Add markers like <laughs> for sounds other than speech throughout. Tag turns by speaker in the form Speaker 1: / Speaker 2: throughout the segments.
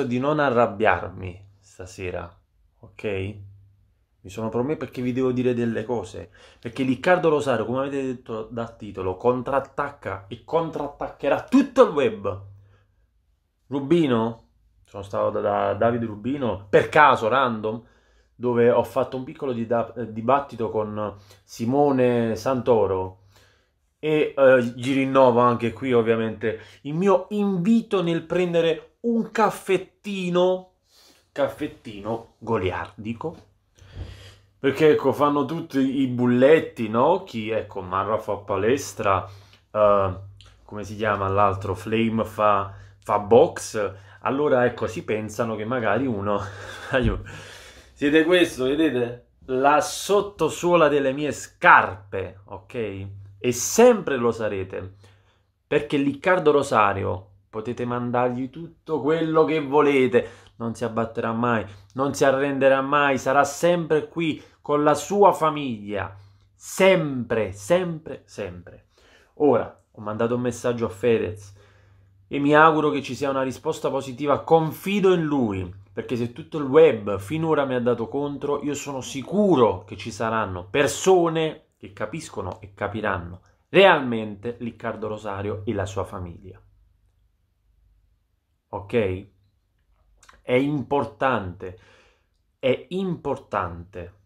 Speaker 1: promesso di non arrabbiarmi stasera, ok? Mi sono promesso perché vi devo dire delle cose. Perché Riccardo Rosario, come avete detto dal titolo, contrattacca e contrattaccherà tutto il web. Rubino, sono stato da, da Davide Rubino, per caso, random, dove ho fatto un piccolo dibattito con Simone Santoro e eh, gli rinnovo anche qui ovviamente il mio invito nel prendere un caffettino, caffettino goliardico. Perché ecco, fanno tutti i bulletti, no? Chi, ecco, Marra fa palestra, uh, come si chiama l'altro, Flame fa, fa box. Allora, ecco, si pensano che magari uno... <laughs> Siete questo, vedete? La sottosuola delle mie scarpe, ok? E sempre lo sarete. Perché Liccardo Rosario, Potete mandargli tutto quello che volete, non si abbatterà mai, non si arrenderà mai, sarà sempre qui con la sua famiglia, sempre, sempre, sempre. Ora, ho mandato un messaggio a Fedez e mi auguro che ci sia una risposta positiva, confido in lui, perché se tutto il web finora mi ha dato contro, io sono sicuro che ci saranno persone che capiscono e capiranno realmente Riccardo Rosario e la sua famiglia ok? È importante, è importante.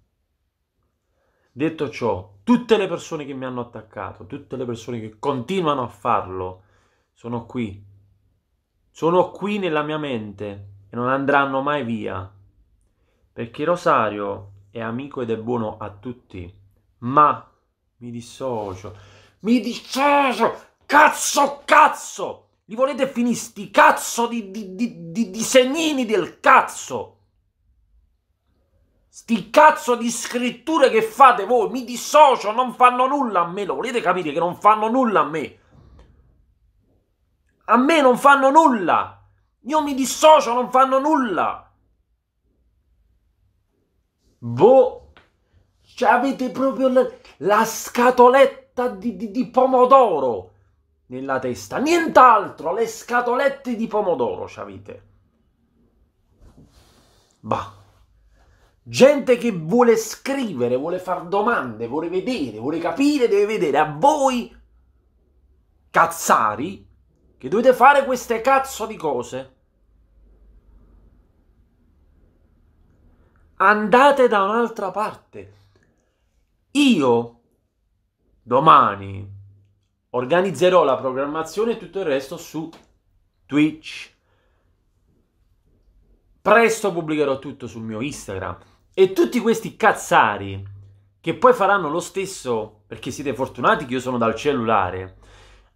Speaker 1: Detto ciò, tutte le persone che mi hanno attaccato, tutte le persone che continuano a farlo, sono qui. Sono qui nella mia mente e non andranno mai via. Perché Rosario è amico ed è buono a tutti. Ma mi dissocio. Mi dissocio! Cazzo, cazzo! Li volete finire sti cazzo di, di, di, di disegnini del cazzo? Sti cazzo di scritture che fate voi, mi dissocio, non fanno nulla a me, lo volete capire che non fanno nulla a me? A me non fanno nulla, io mi dissocio, non fanno nulla. Voi boh. cioè avete proprio la, la scatoletta di, di, di pomodoro nella testa. Nient'altro, le scatolette di pomodoro c'avete. Bah. Gente che vuole scrivere, vuole fare domande, vuole vedere, vuole capire, deve vedere. A voi, cazzari, che dovete fare queste cazzo di cose. Andate da un'altra parte. Io, domani, organizzerò la programmazione e tutto il resto su Twitch. Presto pubblicherò tutto sul mio Instagram. E tutti questi cazzari che poi faranno lo stesso, perché siete fortunati che io sono dal cellulare,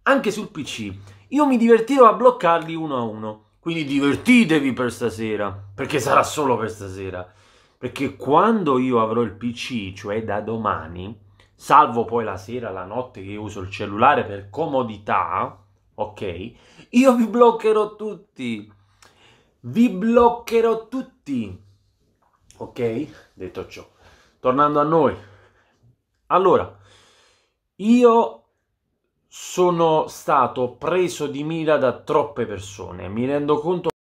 Speaker 1: anche sul PC, io mi divertirò a bloccarli uno a uno. Quindi divertitevi per stasera, perché sarà solo per stasera. Perché quando io avrò il PC, cioè da domani, salvo poi la sera, la notte che uso il cellulare per comodità, ok? Io vi bloccherò tutti. Vi bloccherò tutti. Ok? Detto ciò, tornando a noi. Allora, io sono stato preso di mira da troppe persone, mi rendo conto